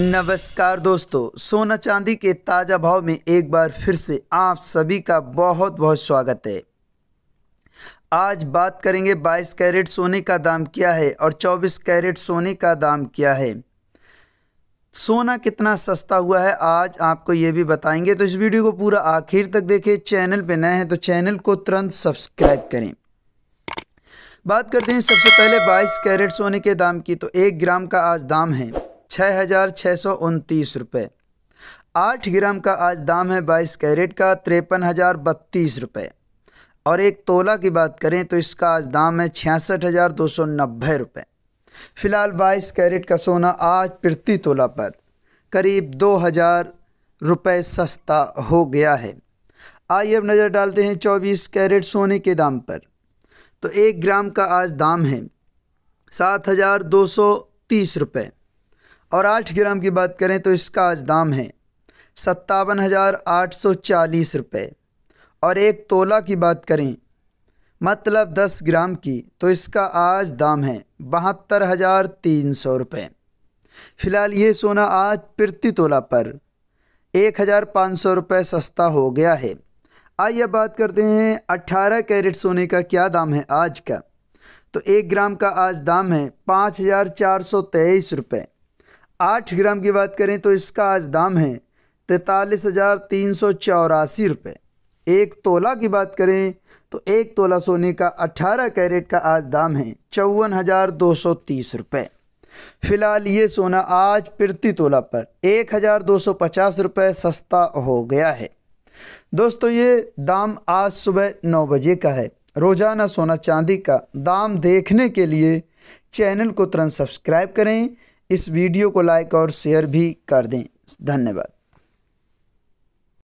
नमस्कार दोस्तों सोना चांदी के ताज़ा भाव में एक बार फिर से आप सभी का बहुत बहुत स्वागत है आज बात करेंगे 22 कैरेट सोने का दाम क्या है और 24 कैरेट सोने का दाम क्या है सोना कितना सस्ता हुआ है आज आपको ये भी बताएंगे तो इस वीडियो को पूरा आखिर तक देखें चैनल पर नए हैं तो चैनल को तुरंत सब्सक्राइब करें बात करते हैं सबसे पहले 22 कैरेट सोने के दाम की तो एक ग्राम का आज दाम है छः हज़ार छः सौ उनतीस रुपये आठ ग्राम का आज दाम है बाईस कैरेट का तिरपन हज़ार बत्तीस रुपये और एक तोला की बात करें तो इसका आज दाम है छियासठ हज़ार दो सौ नब्बे रुपये फ़िलहाल बाईस कैरेट का सोना आज प्रति तोला पर करीब दो हज़ार रुपये सस्ता हो गया है आइए अब नज़र डालते हैं चौबीस कैरेट सोने के दाम पर तो एक ग्राम का आज दाम है सात हज़ार दो सौ तीस रुपये और आठ ग्राम की बात करें तो इसका आज दाम है सत्तावन हज़ार आठ सौ चालीस रुपये और एक तोला की बात करें मतलब दस ग्राम की तो इसका आज दाम है बहत्तर हज़ार तीन सौ रुपये फ़िलहाल ये सोना आज प्रति तोला पर एक हज़ार पाँच सौ रुपये सस्ता हो गया है आइए बात करते हैं अट्ठारह कैरेट सोने का क्या दाम है आज का तो एक ग्राम का आज दाम है पाँच हज़ार चार सौ तेईस रुपये आठ ग्राम की बात करें तो इसका आज दाम है तैंतालीस हज़ार तीन सौ चौरासी रुपये एक तोला की बात करें तो एक तोला सोने का अट्ठारह कैरेट का आज दाम है चौवन हज़ार दो सौ तीस रुपये फ़िलहाल ये सोना आज प्रति तोला पर एक हज़ार दो सौ पचास रुपये सस्ता हो गया है दोस्तों ये दाम आज सुबह नौ बजे का है रोज़ाना सोना चांदी का दाम देखने के लिए चैनल को तुरंत सब्सक्राइब करें इस वीडियो को लाइक और शेयर भी कर दें धन्यवाद